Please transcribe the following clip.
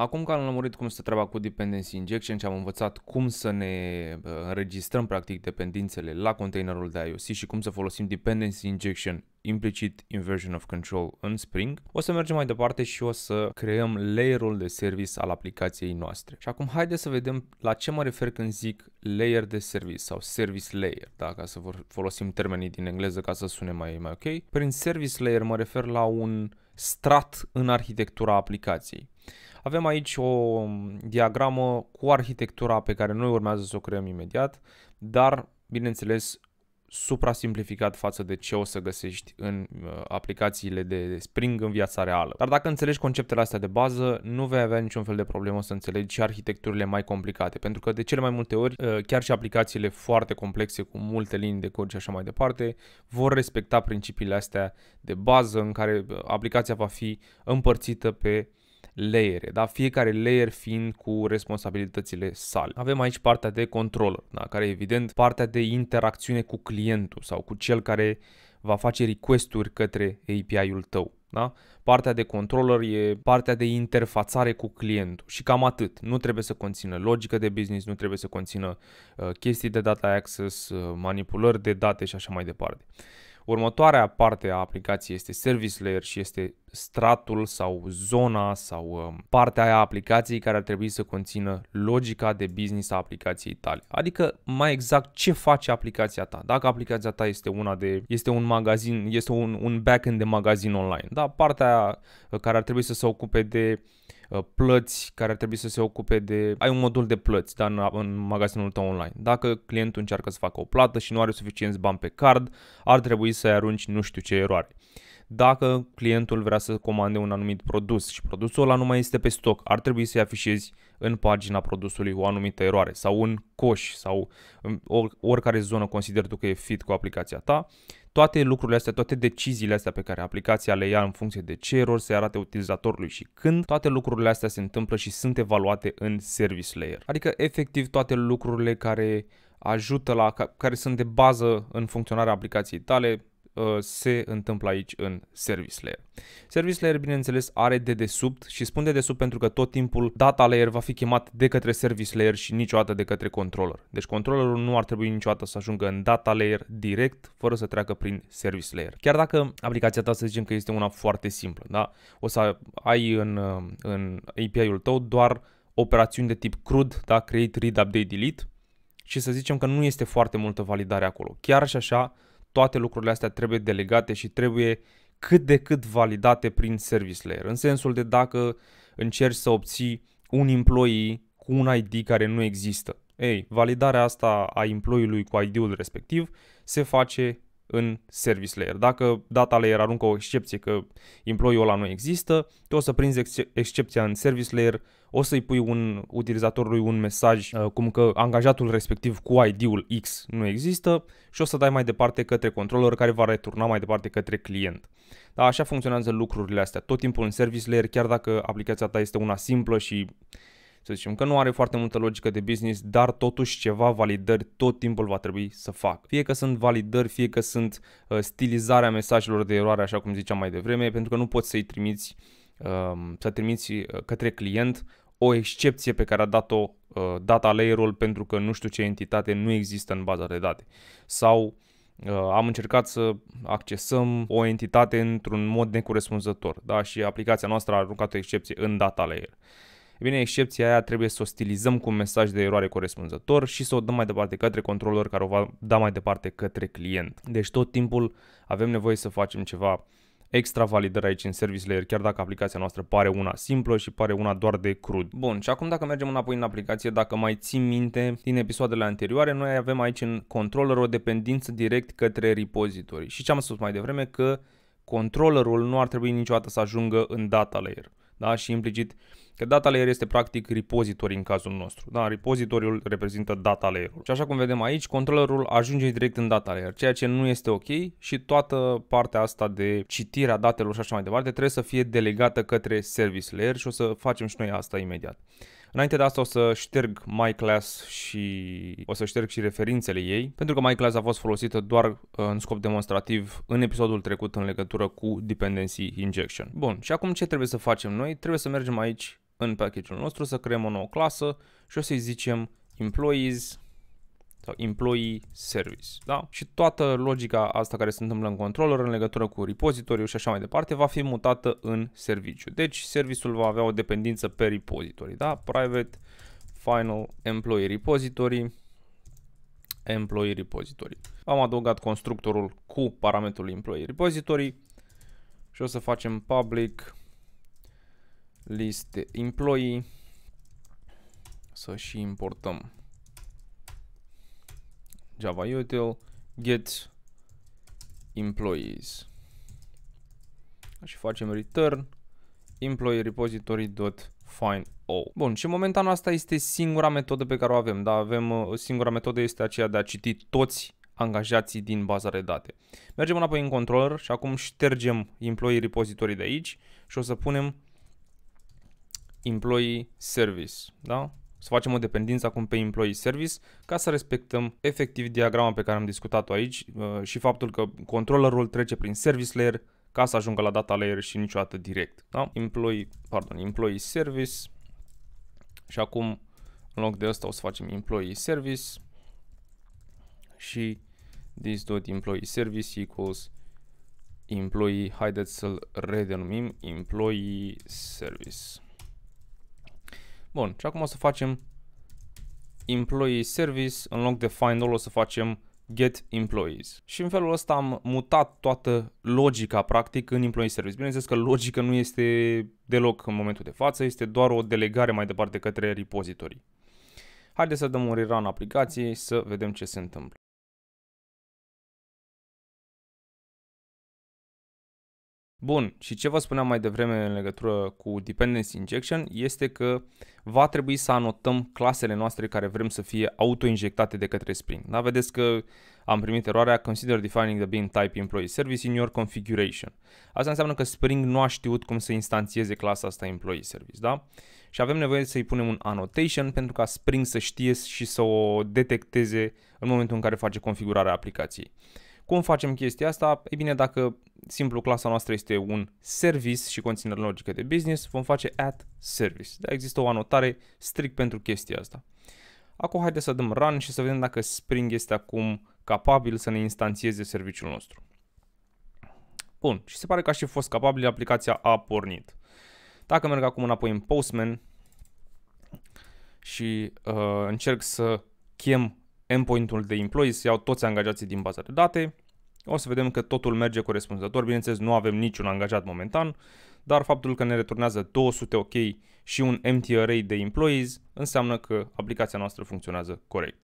Acum că am lămurit cum se treaba cu Dependency Injection și am învățat cum să ne uh, înregistrăm practic dependențele la containerul de IOC și cum să folosim Dependency Injection implicit inversion of control în Spring, o să mergem mai departe și o să creăm layerul de service al aplicației noastre. Și acum haideți să vedem la ce mă refer când zic layer de service sau service layer, da? ca să folosim termenii din engleză ca să sune mai, mai ok. Prin service layer mă refer la un strat în arhitectura aplicației. Avem aici o mm, diagramă cu arhitectura pe care noi urmează să o creăm imediat, dar, bineînțeles, supra supra-simplificat față de ce o să găsești în uh, aplicațiile de Spring în viața reală. Dar dacă înțelegi conceptele astea de bază, nu vei avea niciun fel de problemă să înțelegi și arhitecturile mai complicate, pentru că de cele mai multe ori, uh, chiar și aplicațiile foarte complexe cu multe linii de cod și așa mai departe, vor respecta principiile astea de bază în care uh, aplicația va fi împărțită pe layere, da? fiecare layer fiind cu responsabilitățile sale. Avem aici partea de controller, da? care e evident partea de interacțiune cu clientul sau cu cel care va face requesturi către API-ul tău. Da? Partea de controller e partea de interfațare cu clientul și cam atât. Nu trebuie să conțină logică de business, nu trebuie să conțină uh, chestii de data access, uh, manipulări de date și așa mai departe. Următoarea parte a aplicației este Service Layer și este stratul sau zona sau um, partea aia a aplicației care ar trebui să conțină logica de business a aplicației tale. Adică mai exact ce face aplicația ta. Dacă aplicația ta este una de este un magazin, este un, un backend de magazin online. Da, partea aia uh, care ar trebui să se ocupe de Uh, plăți care ar trebui să se ocupe de... Ai un modul de plăți da, în, în magazinul tău online. Dacă clientul încearcă să facă o plată și nu are suficienți bani pe card, ar trebui să-i arunci nu știu ce eroare. Dacă clientul vrea să comande un anumit produs și produsul ăla nu mai este pe stoc, ar trebui să-i afișezi în pagina produsului o anumită eroare sau un coș sau um, oricare zonă consider tu că e fit cu aplicația ta toate lucrurile astea, toate deciziile astea pe care aplicația le ia în funcție de ce erori se arate utilizatorului și când, toate lucrurile astea se întâmplă și sunt evaluate în Service Layer. Adică efectiv toate lucrurile care ajută la, care sunt de bază în funcționarea aplicației tale, Uh, se întâmplă aici în Service Layer. Service Layer, bineînțeles, are dedesubt și spun dedesubt pentru că tot timpul data layer va fi chemat de către Service Layer și niciodată de către controller. Deci controllerul nu ar trebui niciodată să ajungă în data layer direct, fără să treacă prin Service Layer. Chiar dacă aplicația ta să zicem că este una foarte simplă, da? O să ai în, uh, în API-ul tău doar operațiuni de tip CRUD, da? Create, Read, Update, Delete, și să zicem că nu este foarte multă validare acolo. Chiar și așa, toate lucrurile astea trebuie delegate și trebuie cât de cât validate prin service layer. În sensul de dacă încerci să obții un employee cu un ID care nu există. Ei, validarea asta a employee-ului cu ID-ul respectiv se face în service layer. Dacă data layer aruncă o excepție că employee-ul ăla nu există, tu o să prinzi ex excepția în service layer, o să-i pui un utilizatorului un mesaj uh, cum că angajatul respectiv cu ID-ul X nu există și o să dai mai departe către controller care va returna mai departe către client. Da, așa funcționează lucrurile astea. Tot timpul în service layer, chiar dacă aplicația ta este una simplă și să zicem că nu are foarte multă logică de business, dar totuși ceva validări tot timpul va trebui să fac. Fie că sunt validări, fie că sunt uh, stilizarea mesajelor de eroare, așa cum ziceam mai devreme, pentru că nu poți să-i trimiți, um, să trimiți uh, către client o excepție pe care a dat-o uh, data layer pentru că nu știu ce entitate nu există în baza de date. Sau uh, am încercat să accesăm o entitate într-un mod necorespunzător da? și aplicația noastră a aruncat o excepție în data layer. E bine, excepția aia trebuie să o stilizăm cu un mesaj de eroare corespunzător și să o dăm mai departe către controlor care o va da mai departe către client. Deci tot timpul avem nevoie să facem ceva extra validări aici în service layer, chiar dacă aplicația noastră pare una simplă și pare una doar de crud. Bun, și acum dacă mergem înapoi în aplicație, dacă mai țin minte din episoadele anterioare, noi avem aici în controller o dependință direct către repository. Și ce am spus mai devreme că controllerul nu ar trebui niciodată să ajungă în data layer. Da? Și implicit Că data layer este practic repository în cazul nostru. Da, repozitoriul reprezintă data layer-ul. Și așa cum vedem aici, controllerul ajunge direct în data layer, ceea ce nu este ok și toată partea asta de citirea datelor și așa mai departe trebuie să fie delegată către service layer și o să facem și noi asta imediat. Înainte de asta o să șterg MyClass și o să șterg și referințele ei, pentru că MyClass a fost folosită doar uh, în scop demonstrativ în episodul trecut în legătură cu Dependency Injection. Bun, și acum ce trebuie să facem noi? Trebuie să mergem aici în package-ul nostru, să creăm o nouă clasă și o să-i zicem employees sau employee service. Da? Și toată logica asta care se întâmplă în controller în legătură cu repozitoriu și așa mai departe va fi mutată în serviciu. Deci serviciul va avea o dependență pe repository. Da? Private final employee repository employee repository. Am adăugat constructorul cu parametrul employee repository și o să facem public list employee să și importăm Java util get employees și facem return employee find all. Bun, și momentan asta este singura metodă pe care o avem, da, avem uh, singura metodă este aceea de a citi toți angajații din baza de date. Mergem înapoi în controller și acum ștergem employee repository de aici și o să punem employee service, da? Să facem o dependență acum pe employee service ca să respectăm efectiv diagrama pe care am discutat-o aici uh, și faptul că controllerul trece prin service layer ca să ajungă la data layer și niciodată direct. Da? Employee, pardon, employee service și acum în loc de asta o să facem employee service și this dot employee service equals employee, haideți să-l redenumim employee service. Bun, și acum o să facem employee service, în loc de find all o să facem get employees. Și în felul ăsta am mutat toată logica practic în employee service. Bineînțeles că logica nu este deloc în momentul de față, este doar o delegare mai departe către repository. Haideți să dăm un rerun aplicației să vedem ce se întâmplă. Bun, și ce vă spuneam mai devreme în legătură cu dependency injection este că va trebui să anotăm clasele noastre care vrem să fie autoinjectate de către Spring. Da? Vedeți că am primit eroarea Consider defining the bean type employee service in your configuration. Asta înseamnă că Spring nu a știut cum să instanțieze clasa asta employee service. Da? Și avem nevoie să-i punem un annotation pentru ca Spring să știe și să o detecteze în momentul în care face configurarea aplicației. Cum facem chestia asta? Ei bine, dacă simplu clasa noastră este un service și conține logică de business, vom face at service. Da, există o anotare strict pentru chestia asta. Acum haideți să dăm run și să vedem dacă Spring este acum capabil să ne instanțieze serviciul nostru. Bun, și se pare că și fost capabil, aplicația a pornit. Dacă merg acum înapoi în Postman și uh, încerc să chem endpoint-ul de employees, iau toți angajații din baza de date. O să vedem că totul merge corespunzător. Bineînțeles, nu avem niciun angajat momentan, dar faptul că ne returnează 200 OK și un empty array de employees înseamnă că aplicația noastră funcționează corect.